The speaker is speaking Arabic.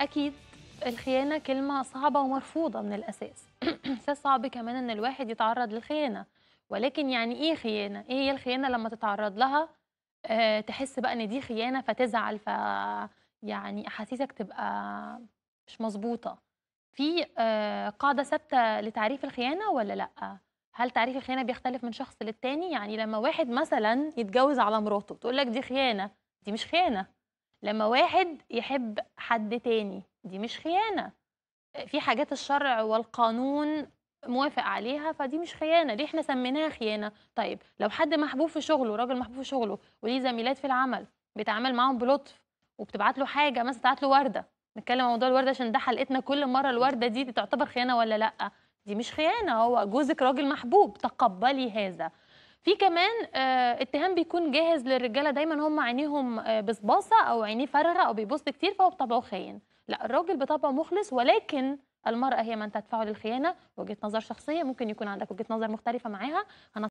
اكيد الخيانه كلمه صعبه ومرفوضه من الاساس اساس صعب كمان ان الواحد يتعرض للخيانه ولكن يعني ايه خيانه ايه هي الخيانه لما تتعرض لها أه تحس بقى ان دي خيانه فتزعل ف يعني احاسيسك تبقى مش مظبوطه في أه قاعده ثابته لتعريف الخيانه ولا لا هل تعريف الخيانه بيختلف من شخص للتاني يعني لما واحد مثلا يتجوز على مراته تقول لك دي خيانه دي مش خيانه لما واحد يحب حد تاني دي مش خيانة في حاجات الشرع والقانون موافق عليها فدي مش خيانه دي احنا سميناها خيانه طيب لو حد محبوب في شغله راجل محبوب في شغله وليه زميلات في العمل بيتعامل معاهم بلطف وبتبعت له حاجه مثلا بتبعت له ورده نتكلم عن موضوع الورده عشان ده حلقتنا كل مره الورده دي, دي تعتبر خيانه ولا لا دي مش خيانه هو جوزك راجل محبوب تقبلي هذا في كمان آه، اتهام بيكون جاهز للرجاله دايما هم عينيهم آه، بصباصه او عينيه فارغه او بيبص كتير فهو بطبعه خاين لا الراجل بطبعه مخلص ولكن المرأة هي من تدفع للخيانة وجهة نظر شخصية ممكن يكون عندك وجهة نظر مختلفة معاها